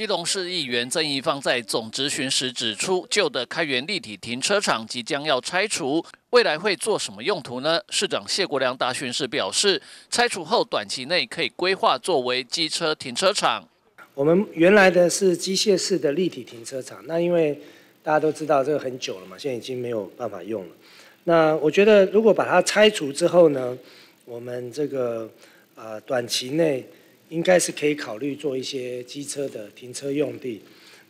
基隆市议员郑义芳在总执询时指出，旧的开源立体停车场即将要拆除，未来会做什么用途呢？市长谢国良答询时表示，拆除后短期内可以规划作为机车停车场。我们原来的是机械式的立体停车场，那因为大家都知道这个很久了嘛，现在已经没有办法用了。那我觉得如果把它拆除之后呢，我们这个呃短期内。应该是可以考虑做一些机车的停车用地。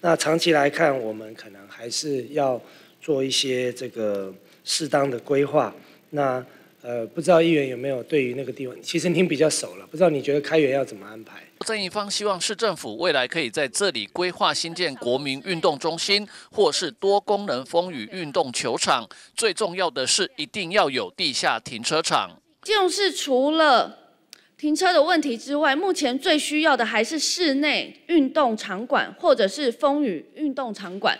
那长期来看，我们可能还是要做一些这个适当的规划。那呃，不知道议员有没有对于那个地方，其实您比较熟了，不知道你觉得开源要怎么安排？郑义方希望市政府未来可以在这里规划新建国民运动中心，或是多功能风雨运动球场。最重要的是，一定要有地下停车场。就是除了。停车的问题之外，目前最需要的还是室内运动场馆或者是风雨运动场馆。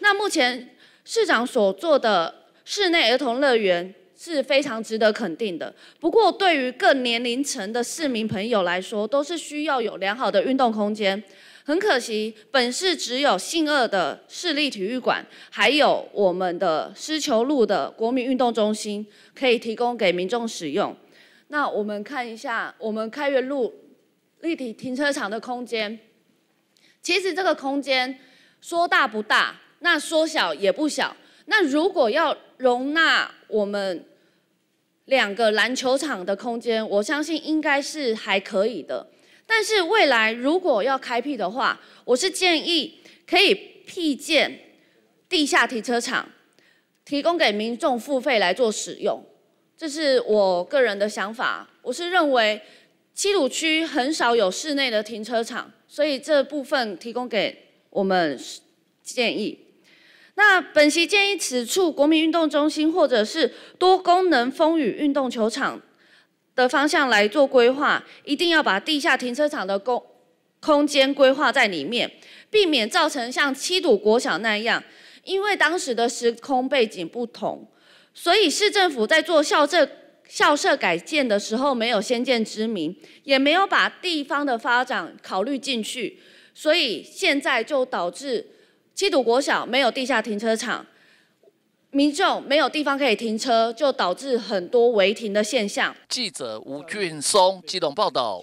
那目前市长所做的室内儿童乐园是非常值得肯定的。不过，对于各年龄层的市民朋友来说，都是需要有良好的运动空间。很可惜，本市只有信二的市立体育馆，还有我们的狮球路的国民运动中心，可以提供给民众使用。那我们看一下我们开元路立体停车场的空间，其实这个空间说大不大，那说小也不小。那如果要容纳我们两个篮球场的空间，我相信应该是还可以的。但是未来如果要开辟的话，我是建议可以辟建地下停车场，提供给民众付费来做使用。这是我个人的想法，我是认为七堵区很少有室内的停车场，所以这部分提供给我们建议。那本席建议此处国民运动中心或者是多功能风雨运动球场的方向来做规划，一定要把地下停车场的空空间规划在里面，避免造成像七堵国小那样，因为当时的时空背景不同。所以市政府在做校正校舍改建的时候，没有先见之明，也没有把地方的发展考虑进去，所以现在就导致七堵国小没有地下停车场，民众没有地方可以停车，就导致很多违停的现象。记者吴俊松机动报道。